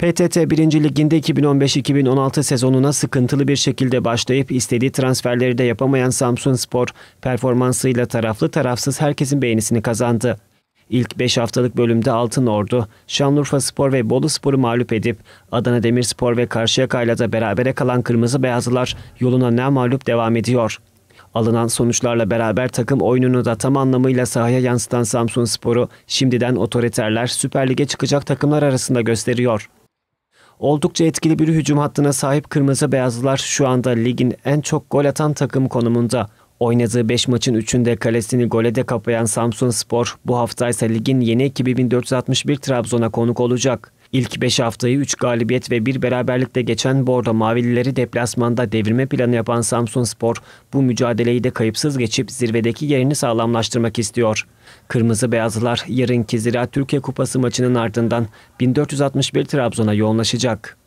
PTT 1. Liginde 2015-2016 sezonuna sıkıntılı bir şekilde başlayıp istediği transferleri de yapamayan Samsun Spor performansıyla taraflı tarafsız herkesin beğenisini kazandı. İlk 5 haftalık bölümde Altın Ordu, Şanlıurfa Spor ve Bolu Spor'u mağlup edip Adana Demirspor ve Karşıyaka'yla da berabere kalan Kırmızı Beyazlılar yoluna ne mağlup devam ediyor. Alınan sonuçlarla beraber takım oyununu da tam anlamıyla sahaya yansıtan Samsun Spor'u şimdiden otoriterler Süper Lig'e çıkacak takımlar arasında gösteriyor. Oldukça etkili bir hücum hattına sahip Kırmızı Beyazlılar şu anda ligin en çok gol atan takım konumunda. Oynadığı 5 maçın 3'ünde kalesini gole de kapayan Samsun Spor bu hafta ise ligin yeni ekibi 1461 Trabzon'a konuk olacak. İlk 5 haftayı 3 galibiyet ve 1 beraberlikle geçen Bordo Mavilileri deplasmanda devirme planı yapan Samsun Spor bu mücadeleyi de kayıpsız geçip zirvedeki yerini sağlamlaştırmak istiyor. Kırmızı Beyazlılar yarınki Ziraat Türkiye Kupası maçının ardından 1461 Trabzon'a yoğunlaşacak.